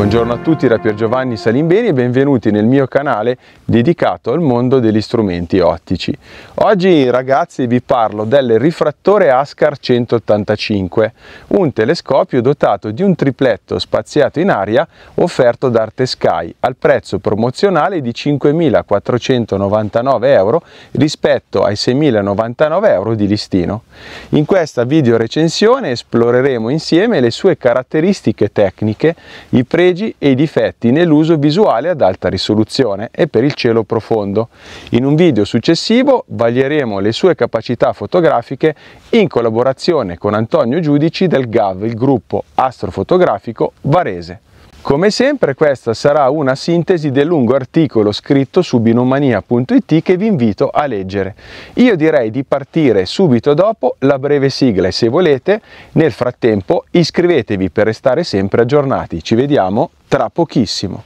Buongiorno a tutti da Pier Giovanni Salimbeni e benvenuti nel mio canale dedicato al mondo degli strumenti ottici. Oggi ragazzi vi parlo del rifrattore Ascar 185, un telescopio dotato di un tripletto spaziato in aria offerto da Arte Sky al prezzo promozionale di 5.499 euro rispetto ai 6.099 euro di listino. In questa video recensione esploreremo insieme le sue caratteristiche tecniche, i premi pregi e i difetti nell'uso visuale ad alta risoluzione e per il cielo profondo. In un video successivo vaglieremo le sue capacità fotografiche in collaborazione con Antonio Giudici del GAV, il gruppo astrofotografico Varese. Come sempre questa sarà una sintesi del lungo articolo scritto su binomania.it che vi invito a leggere. Io direi di partire subito dopo la breve sigla e se volete nel frattempo iscrivetevi per restare sempre aggiornati. Ci vediamo tra pochissimo.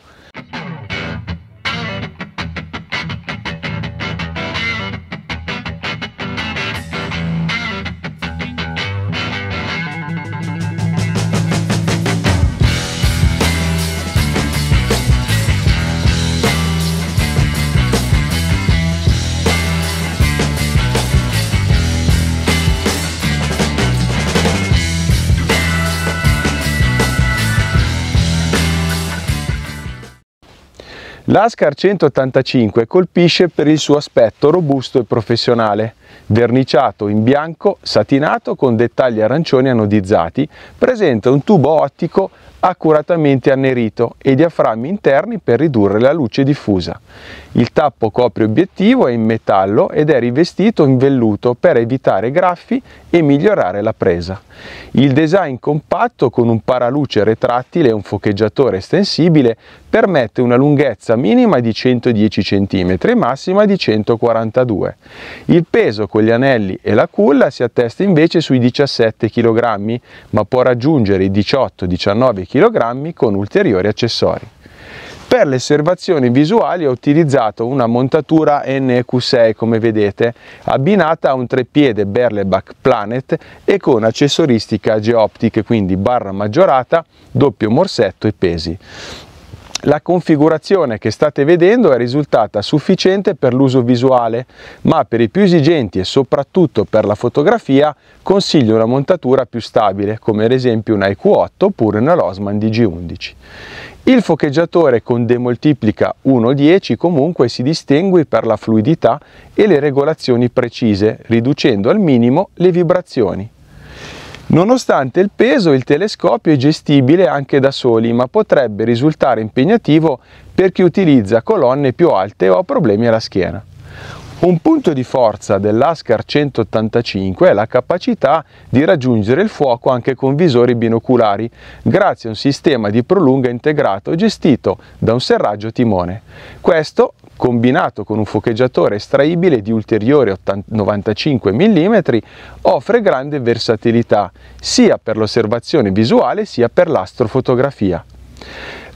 L'Ascar 185 colpisce per il suo aspetto robusto e professionale, verniciato in bianco satinato con dettagli arancioni anodizzati, presenta un tubo ottico accuratamente annerito e diaframmi interni per ridurre la luce diffusa. Il tappo copri obiettivo è in metallo ed è rivestito in velluto per evitare graffi e migliorare la presa. Il design compatto con un paraluce retrattile e un focheggiatore estensibile permette una lunghezza minima di 110 cm e massima di 142. Il peso con gli anelli e la culla si attesta invece sui 17 kg, ma può raggiungere i 18-19 kg kg con ulteriori accessori. Per le osservazioni visuali ho utilizzato una montatura NQ6 come vedete, abbinata a un treppiede Berlebach Planet e con accessoristica geoptiche, quindi barra maggiorata, doppio morsetto e pesi. La configurazione che state vedendo è risultata sufficiente per l'uso visuale, ma per i più esigenti e soprattutto per la fotografia consiglio una montatura più stabile, come ad esempio una iq 8 oppure una Rosman DG11. Il focheggiatore con demoltiplica 1.10 comunque si distingue per la fluidità e le regolazioni precise, riducendo al minimo le vibrazioni. Nonostante il peso, il telescopio è gestibile anche da soli, ma potrebbe risultare impegnativo per chi utilizza colonne più alte o ha problemi alla schiena. Un punto di forza dell'Ascar 185 è la capacità di raggiungere il fuoco anche con visori binoculari, grazie a un sistema di prolunga integrato gestito da un serraggio timone. Questo combinato con un focheggiatore estraibile di ulteriori 95 mm, offre grande versatilità sia per l'osservazione visuale sia per l'astrofotografia.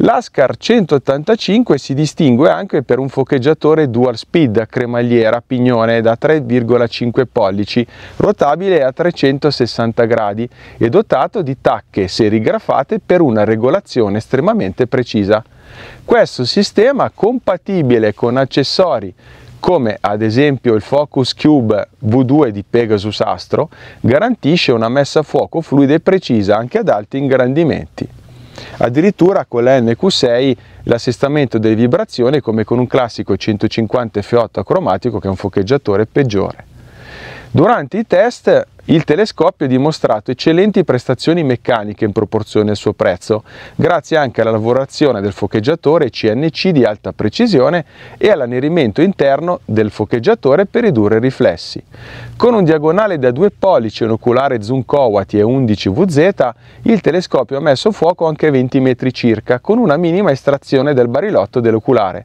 L'Ascar 185 si distingue anche per un focheggiatore dual speed a cremagliera a pignone da 3,5 pollici, rotabile a 360 gradi e dotato di tacche serigrafate per una regolazione estremamente precisa. Questo sistema compatibile con accessori come ad esempio il Focus Cube V2 di Pegasus Astro garantisce una messa a fuoco fluida e precisa anche ad alti ingrandimenti. Addirittura con la NQ6 l'assestamento delle vibrazioni come con un classico 150 F8 acromatico che è un focheggiatore peggiore. Durante i test il telescopio ha dimostrato eccellenti prestazioni meccaniche in proporzione al suo prezzo, grazie anche alla lavorazione del focheggiatore CNC di alta precisione e all'annerimento interno del focheggiatore per ridurre i riflessi. Con un diagonale da 2 pollici e un oculare zoom Cowati e 11 VZ, il telescopio ha messo fuoco anche 20 metri circa, con una minima estrazione del barilotto dell'oculare.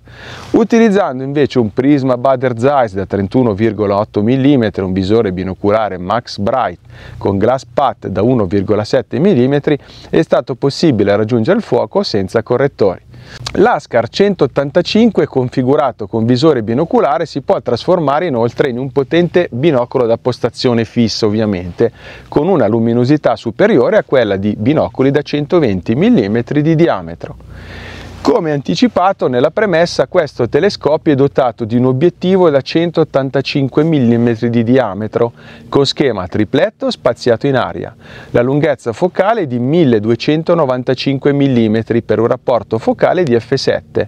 Utilizzando invece un prisma Bader Zeiss da 31,8 mm, un visore binoculare Max Brown, Bright con glass pat da 1,7 mm è stato possibile raggiungere il fuoco senza correttori. L'ASCAR 185 configurato con visore binoculare si può trasformare inoltre in un potente binocolo da postazione fissa ovviamente, con una luminosità superiore a quella di binocoli da 120 mm di diametro. Come anticipato nella premessa, questo telescopio è dotato di un obiettivo da 185 mm di diametro, con schema tripletto spaziato in aria. La lunghezza focale è di 1295 mm per un rapporto focale di f7.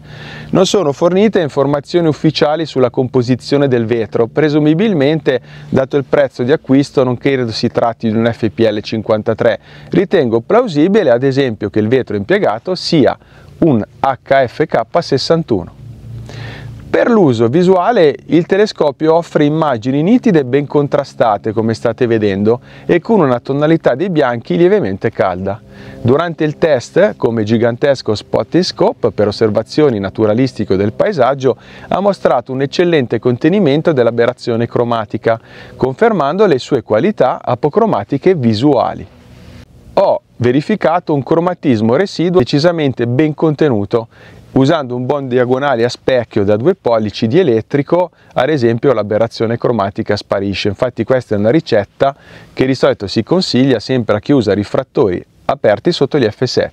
Non sono fornite informazioni ufficiali sulla composizione del vetro, presumibilmente dato il prezzo di acquisto non credo si tratti di un FPL 53. Ritengo plausibile ad esempio che il vetro impiegato sia un HFK61. Per l'uso visuale il telescopio offre immagini nitide ben contrastate come state vedendo e con una tonalità dei bianchi lievemente calda. Durante il test, come gigantesco Spotting Scope per osservazioni naturalistiche del paesaggio, ha mostrato un eccellente contenimento dell'aberrazione cromatica, confermando le sue qualità apocromatiche visuali verificato un cromatismo residuo decisamente ben contenuto usando un bond diagonale a specchio da due pollici di elettrico, ad esempio l'aberrazione cromatica sparisce. Infatti questa è una ricetta che di solito si consiglia sempre a chi usa rifrattori aperti sotto gli F7.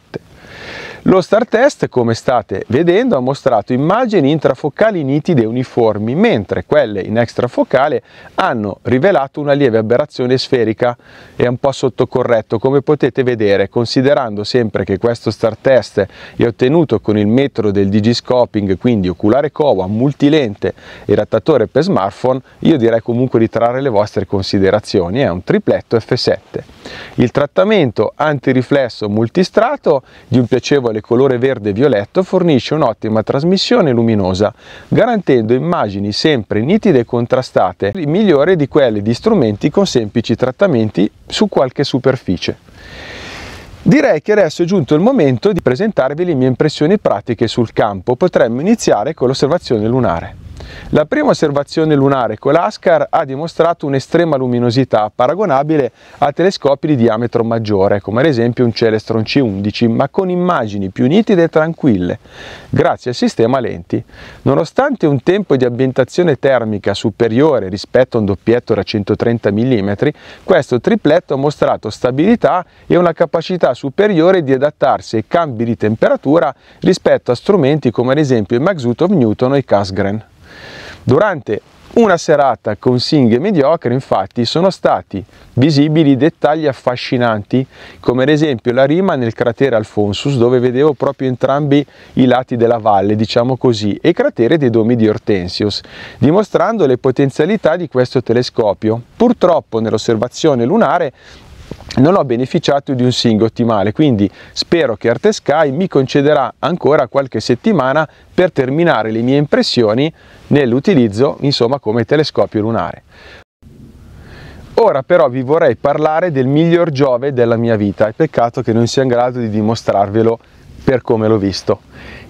Lo star test, come state vedendo, ha mostrato immagini intrafocali nitide e uniformi, mentre quelle in extrafocale hanno rivelato una lieve aberrazione sferica e un po' sottocorretto, come potete vedere, considerando sempre che questo star test è ottenuto con il metodo del digiscoping, quindi oculare COVA, multilente e adattatore per smartphone, io direi comunque di trarre le vostre considerazioni, è un tripletto F7. Il trattamento antiriflesso multistrato di un piacevole sole colore verde e violetto fornisce un'ottima trasmissione luminosa, garantendo immagini sempre nitide e contrastate, migliore di quelle di strumenti con semplici trattamenti su qualche superficie. Direi che adesso è giunto il momento di presentarvi le mie impressioni pratiche sul campo, potremmo iniziare con l'osservazione lunare. La prima osservazione lunare con l'ASCAR ha dimostrato un'estrema luminosità paragonabile a telescopi di diametro maggiore, come ad esempio un Celestron C11, ma con immagini più nitide e tranquille, grazie al sistema lenti. Nonostante un tempo di ambientazione termica superiore rispetto a un doppietto da 130 mm, questo tripletto ha mostrato stabilità e una capacità superiore di adattarsi ai cambi di temperatura rispetto a strumenti come ad esempio il Maxutov Newton o i Casgren. Durante una serata con singhe mediocre, infatti, sono stati visibili dettagli affascinanti, come ad esempio la rima nel cratere Alfonsus, dove vedevo proprio entrambi i lati della valle, diciamo così, e il cratere dei domi di Hortensius, dimostrando le potenzialità di questo telescopio. Purtroppo nell'osservazione lunare non ho beneficiato di un sing ottimale, quindi spero che Arte mi concederà ancora qualche settimana per terminare le mie impressioni nell'utilizzo, insomma, come telescopio lunare. Ora però vi vorrei parlare del miglior Giove della mia vita, è peccato che non sia in grado di dimostrarvelo per come l'ho visto.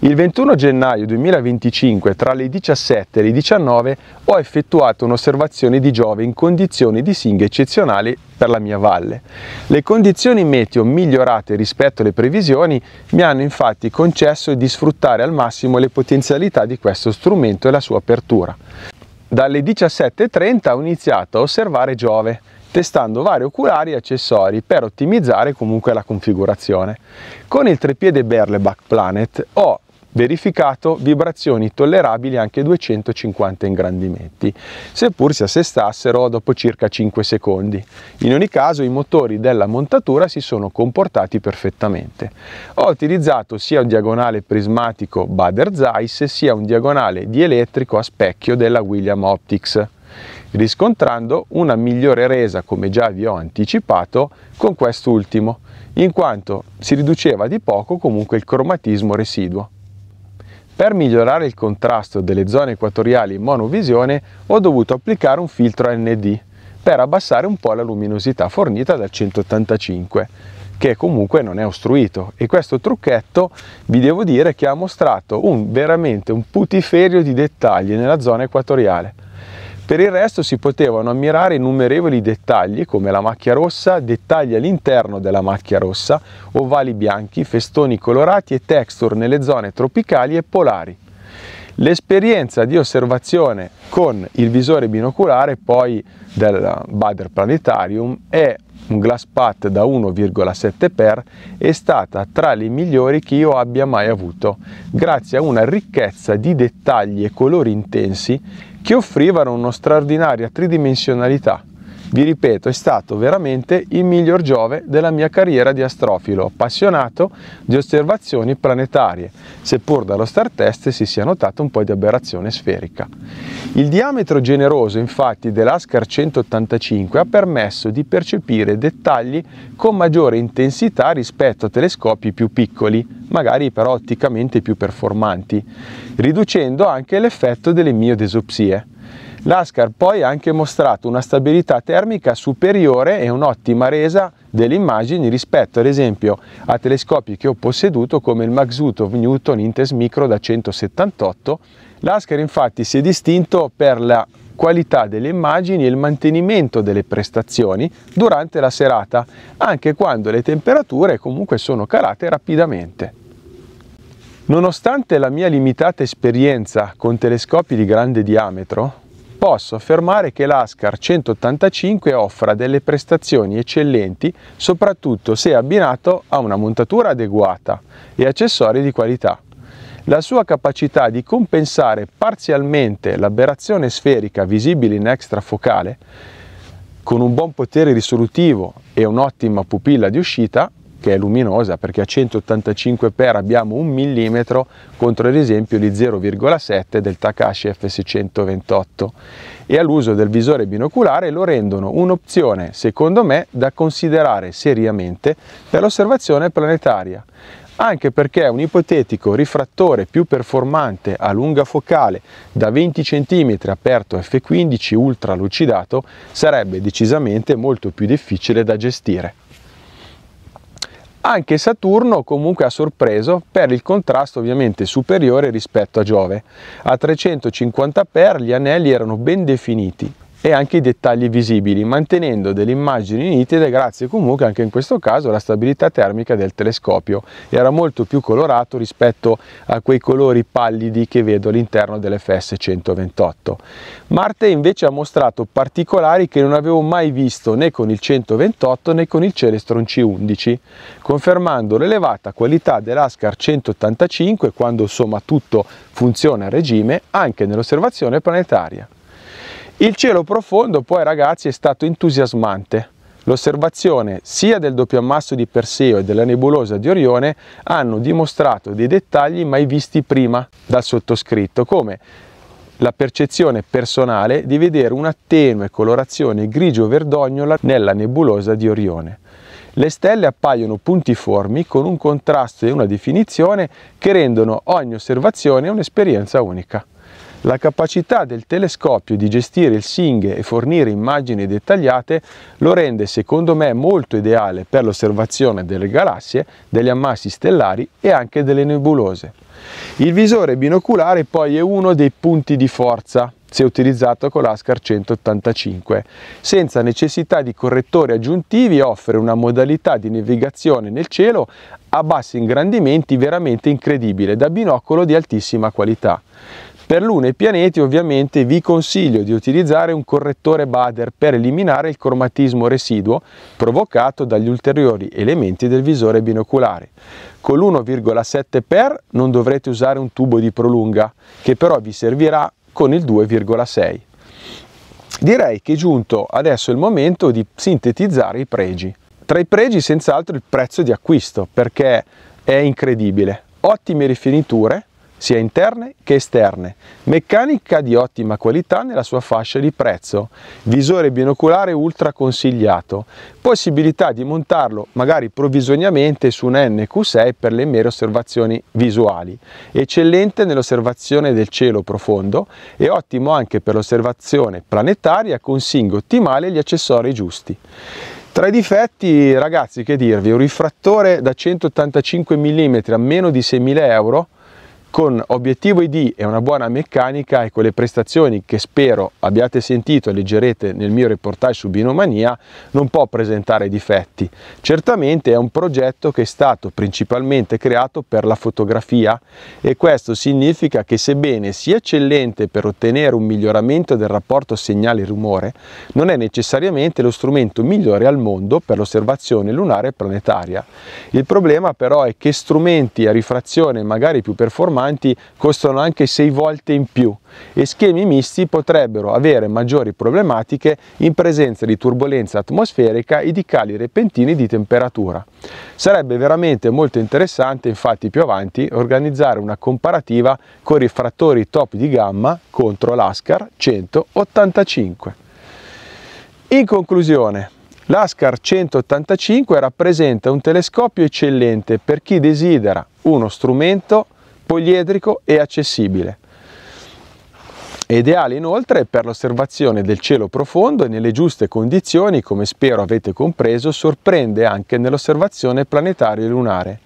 Il 21 gennaio 2025 tra le 17 e le 19 ho effettuato un'osservazione di Giove in condizioni di singhe eccezionali per la mia valle. Le condizioni meteo migliorate rispetto alle previsioni mi hanno infatti concesso di sfruttare al massimo le potenzialità di questo strumento e la sua apertura. Dalle 17.30 ho iniziato a osservare Giove testando vari oculari e accessori per ottimizzare comunque la configurazione. Con il treppiede Berleback Planet ho verificato vibrazioni tollerabili anche 250 ingrandimenti, seppur si assestassero dopo circa 5 secondi. In ogni caso i motori della montatura si sono comportati perfettamente. Ho utilizzato sia un diagonale prismatico Bader Zeiss sia un diagonale dielettrico a specchio della William Optics riscontrando una migliore resa, come già vi ho anticipato, con quest'ultimo, in quanto si riduceva di poco comunque il cromatismo residuo. Per migliorare il contrasto delle zone equatoriali in monovisione ho dovuto applicare un filtro ND per abbassare un po' la luminosità fornita dal 185 che comunque non è ostruito e questo trucchetto vi devo dire che ha mostrato un, veramente un putiferio di dettagli nella zona equatoriale per il resto si potevano ammirare innumerevoli dettagli come la macchia rossa, dettagli all'interno della macchia rossa, ovali bianchi, festoni colorati e texture nelle zone tropicali e polari. L'esperienza di osservazione con il visore binoculare poi del Bader Planetarium è un glass path da 1,7x è stata tra le migliori che io abbia mai avuto, grazie a una ricchezza di dettagli e colori intensi che offrivano una straordinaria tridimensionalità vi ripeto, è stato veramente il miglior Giove della mia carriera di astrofilo, appassionato di osservazioni planetarie, seppur dallo star test si sia notato un po' di aberrazione sferica. Il diametro generoso, infatti, dell'ASCAR 185 ha permesso di percepire dettagli con maggiore intensità rispetto a telescopi più piccoli, magari però otticamente più performanti, riducendo anche l'effetto delle miodesopsie. L'ASCAR poi ha anche mostrato una stabilità termica superiore e un'ottima resa delle immagini rispetto ad esempio a telescopi che ho posseduto come il Maxutov Newton Intes Micro da 178. L'ASCAR infatti si è distinto per la qualità delle immagini e il mantenimento delle prestazioni durante la serata, anche quando le temperature comunque sono calate rapidamente. Nonostante la mia limitata esperienza con telescopi di grande diametro, posso affermare che l'ASCAR 185 offra delle prestazioni eccellenti soprattutto se abbinato a una montatura adeguata e accessori di qualità. La sua capacità di compensare parzialmente l'aberrazione sferica visibile in extrafocale con un buon potere risolutivo e un'ottima pupilla di uscita che è luminosa perché a 185x abbiamo un millimetro contro ad esempio di 0,7 del Takashi FS128 e all'uso del visore binoculare lo rendono un'opzione secondo me da considerare seriamente per l'osservazione planetaria anche perché un ipotetico rifrattore più performante a lunga focale da 20 cm aperto f15 ultra lucidato sarebbe decisamente molto più difficile da gestire. Anche Saturno comunque ha sorpreso per il contrasto ovviamente superiore rispetto a Giove. A 350 per gli anelli erano ben definiti e anche i dettagli visibili, mantenendo delle immagini nitide grazie comunque anche in questo caso alla stabilità termica del telescopio. Era molto più colorato rispetto a quei colori pallidi che vedo all'interno dell'FS 128. Marte invece ha mostrato particolari che non avevo mai visto né con il 128 né con il Celestron C11, confermando l'elevata qualità dell'ASCAR 185 quando insomma tutto funziona a regime anche nell'osservazione planetaria. Il cielo profondo poi ragazzi è stato entusiasmante. L'osservazione sia del doppio ammasso di Perseo e della nebulosa di Orione hanno dimostrato dei dettagli mai visti prima dal sottoscritto, come la percezione personale di vedere una tenue colorazione grigio-verdognola nella nebulosa di Orione. Le stelle appaiono puntiformi con un contrasto e una definizione che rendono ogni osservazione un'esperienza unica. La capacità del telescopio di gestire il Singh e fornire immagini dettagliate lo rende secondo me molto ideale per l'osservazione delle galassie, degli ammassi stellari e anche delle nebulose. Il visore binoculare poi è uno dei punti di forza se utilizzato con l'ASCAR 185. Senza necessità di correttori aggiuntivi offre una modalità di navigazione nel cielo a bassi ingrandimenti veramente incredibile da binocolo di altissima qualità. Per Luna e pianeti ovviamente vi consiglio di utilizzare un correttore Bader per eliminare il cromatismo residuo provocato dagli ulteriori elementi del visore binoculare. Con l'1,7 per non dovrete usare un tubo di prolunga che però vi servirà con il 2,6. Direi che è giunto adesso il momento di sintetizzare i pregi. Tra i pregi senz'altro il prezzo di acquisto perché è incredibile. Ottime rifiniture, sia interne che esterne, meccanica di ottima qualità nella sua fascia di prezzo, visore binoculare ultra consigliato, possibilità di montarlo magari provvisoriamente su un NQ6 per le mere osservazioni visuali, eccellente nell'osservazione del cielo profondo e ottimo anche per l'osservazione planetaria con sing ottimale e gli accessori giusti. Tra i difetti, ragazzi, che dirvi? Un rifrattore da 185 mm a meno di 6.000 euro con obiettivo ID e una buona meccanica e con le prestazioni che spero abbiate sentito e leggerete nel mio reportage su Binomania, non può presentare difetti. Certamente è un progetto che è stato principalmente creato per la fotografia e questo significa che sebbene sia eccellente per ottenere un miglioramento del rapporto segnale-rumore, non è necessariamente lo strumento migliore al mondo per l'osservazione lunare e planetaria. Il problema però è che strumenti a rifrazione magari più performanti diamanti costano anche 6 volte in più e schemi misti potrebbero avere maggiori problematiche in presenza di turbolenza atmosferica e di cali repentini di temperatura. Sarebbe veramente molto interessante infatti più avanti organizzare una comparativa con rifrattori top di gamma contro l'ASCAR 185. In conclusione, L'ASCAR 185 rappresenta un telescopio eccellente per chi desidera uno strumento poliedrico e accessibile. È ideale inoltre per l'osservazione del cielo profondo e nelle giuste condizioni, come spero avete compreso, sorprende anche nell'osservazione planetaria e lunare.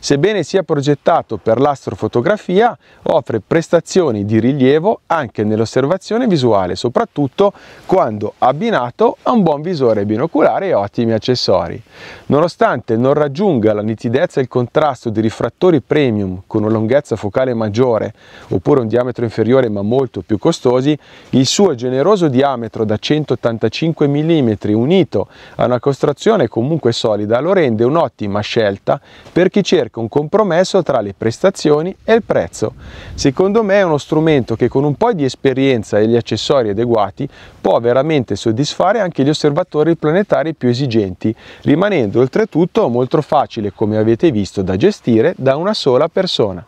Sebbene sia progettato per l'astrofotografia, offre prestazioni di rilievo anche nell'osservazione visuale, soprattutto quando abbinato a un buon visore binoculare e ottimi accessori. Nonostante non raggiunga la nitidezza e il contrasto di rifrattori premium con una lunghezza focale maggiore oppure un diametro inferiore ma molto più costoso, costosi, il suo generoso diametro da 185 mm unito a una costruzione comunque solida lo rende un'ottima scelta per chi cerca un compromesso tra le prestazioni e il prezzo. Secondo me è uno strumento che con un po' di esperienza e gli accessori adeguati può veramente soddisfare anche gli osservatori planetari più esigenti, rimanendo oltretutto molto facile, come avete visto, da gestire da una sola persona.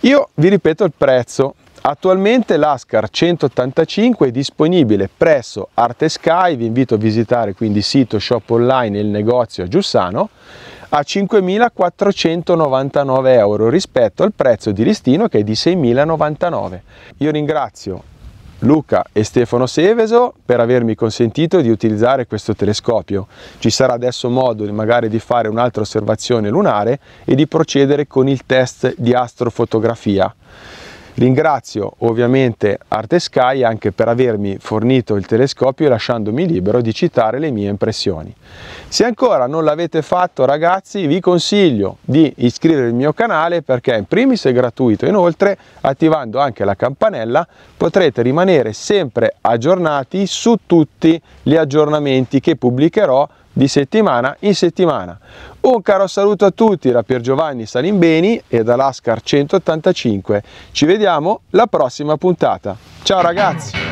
Io vi ripeto il prezzo, Attualmente l'ASCAR 185 è disponibile presso Arte Sky, vi invito a visitare quindi il sito shop online e il negozio a Giussano, a 5.499 euro rispetto al prezzo di listino che è di 6.099. Io ringrazio Luca e Stefano Seveso per avermi consentito di utilizzare questo telescopio. Ci sarà adesso modo magari di fare un'altra osservazione lunare e di procedere con il test di astrofotografia. Ringrazio ovviamente Artesky anche per avermi fornito il telescopio e lasciandomi libero di citare le mie impressioni. Se ancora non l'avete fatto ragazzi vi consiglio di iscrivervi al mio canale perché in primis è gratuito, inoltre attivando anche la campanella potrete rimanere sempre aggiornati su tutti gli aggiornamenti che pubblicherò di settimana in settimana. Un caro saluto a tutti da Pier Giovanni Salimbeni e da Lascar 185. Ci vediamo la prossima puntata. Ciao ragazzi!